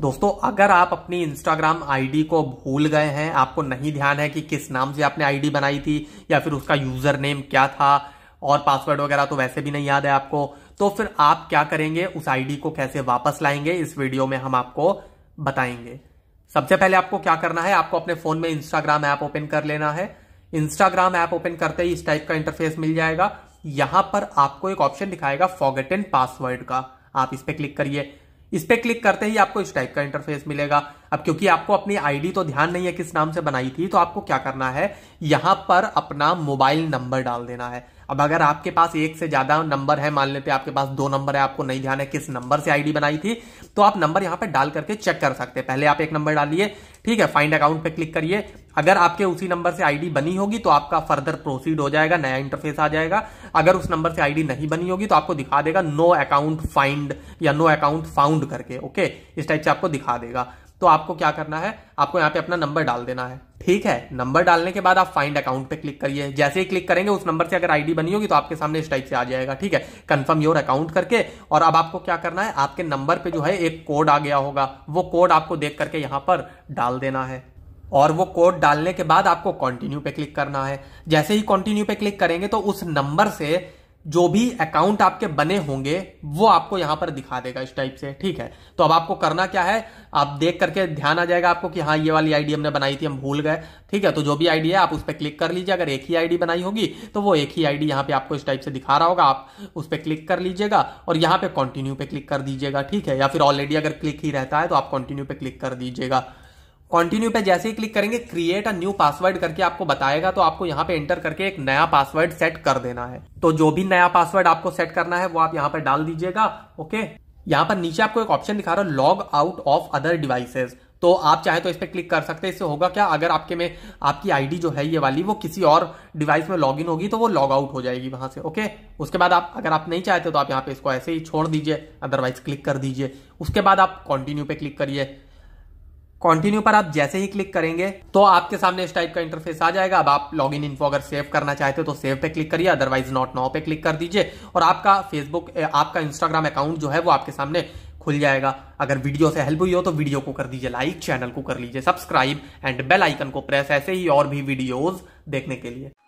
दोस्तों अगर आप अपनी इंस्टाग्राम आईडी को भूल गए हैं आपको नहीं ध्यान है कि किस नाम से आपने आईडी बनाई थी या फिर उसका यूजर नेम क्या था और पासवर्ड वगैरह तो वैसे भी नहीं याद है आपको तो फिर आप क्या करेंगे उस आईडी को कैसे वापस लाएंगे इस वीडियो में हम आपको बताएंगे सबसे पहले आपको क्या करना है आपको अपने फोन में इंस्टाग्राम ऐप ओपन कर लेना है इंस्टाग्राम ऐप ओपन करते ही इस टाइप का इंटरफेस मिल जाएगा यहां पर आपको एक ऑप्शन दिखाएगा फॉगेटेन पासवर्ड का आप इस पर क्लिक करिए इस पर क्लिक करते ही आपको इस टाइप का इंटरफेस मिलेगा अब क्योंकि आपको अपनी आईडी तो ध्यान नहीं है किस नाम से बनाई थी तो आपको क्या करना है यहां पर अपना मोबाइल नंबर डाल देना है अब अगर आपके पास एक से ज्यादा नंबर है मान लेते आपके पास दो नंबर है आपको नहीं ध्यान है किस नंबर से आईडी बनाई थी तो आप नंबर यहां पर डाल करके चेक कर सकते हैं पहले आप एक नंबर डालिए ठीक है फाइंड अकाउंट पे क्लिक करिए अगर आपके उसी नंबर से आईडी बनी होगी तो आपका फर्दर प्रोसीड हो जाएगा नया इंटरफेस आ जाएगा अगर उस नंबर से आईडी नहीं बनी होगी तो आपको दिखा देगा नो अकाउंट फाइंड या नो अकाउंट फाउंड करके ओके इस टाइप से आपको दिखा देगा तो आपको क्या करना है आपको यहाँ पे अपना नंबर डाल देना है ठीक है नंबर डालने के बाद आप फाइंड अकाउंट पे क्लिक करिए जैसे ही क्लिक करेंगे उस नंबर से अगर आईडी बनी होगी तो आपके सामने इस टाइप से आ जाएगा ठीक है कंफर्म योर अकाउंट करके और अब आपको क्या करना है आपके नंबर पे जो है एक कोड आ गया होगा वो कोड आपको देख करके यहां पर डाल देना है और वो कोड डालने के बाद आपको कंटिन्यू पे क्लिक करना है जैसे ही कंटिन्यू पे क्लिक करेंगे तो उस नंबर से जो भी अकाउंट आपके बने होंगे वो आपको यहां पर दिखा देगा इस टाइप से ठीक है तो अब आपको करना क्या है आप देख करके ध्यान आ जाएगा आपको कि हाँ ये वाली आईडी हमने बनाई थी हम भूल गए ठीक है तो जो भी आईडी है आप उस पर क्लिक कर लीजिए अगर एक ही आईडी बनाई होगी तो वो एक ही आईडी यहां पे आपको इस टाइप से दिखा रहा होगा आप उस पर क्लिक कर लीजिएगा और यहां पर कॉन्टिन्यू पे क्लिक कर दीजिएगा ठीक है या फिर ऑलरेडी अगर क्लिक ही रहता है तो आप कॉन्टिन्यू पे क्लिक कर दीजिएगा कंटिन्यू पे जैसे ही क्लिक करेंगे क्रिएट अ न्यू पासवर्ड करके आपको बताएगा तो आपको यहाँ पे एंटर करके एक नया पासवर्ड सेट कर देना है तो जो भी नया पासवर्ड आपको सेट करना है वो आप यहाँ पर डाल दीजिएगा ओके यहाँ पर नीचे आपको एक ऑप्शन दिखा रहा है log out of other devices तो आप चाहे तो इस पर क्लिक कर सकते हैं इससे होगा क्या अगर आपके में आपकी आईडी जो है ये वाली वो किसी और डिवाइस में लॉगिन होगी तो वो लॉग आउट हो जाएगी वहां से ओके उसके बाद आप अगर आप नहीं चाहते तो आप यहाँ पे इसको ऐसे ही छोड़ दीजिए अदरवाइज क्लिक कर दीजिए उसके बाद आप कंटिन्यू पे क्लिक करिए कंटिन्यू पर आप जैसे ही क्लिक करेंगे तो आपके सामने इस टाइप का इंटरफेस आ जाएगा अब आप लॉग इन अगर सेव करना चाहते हो तो सेव पे क्लिक करिए अदरवाइज नॉट नाउ पे क्लिक कर दीजिए और आपका फेसबुक आपका इंस्टाग्राम अकाउंट जो है वो आपके सामने खुल जाएगा अगर वीडियो से हेल्प हुई हो तो वीडियो को कर दीजिए लाइक चैनल को कर लीजिए सब्सक्राइब एंड बेल आइकन को प्रेस ऐसे ही और भी वीडियोज देखने के लिए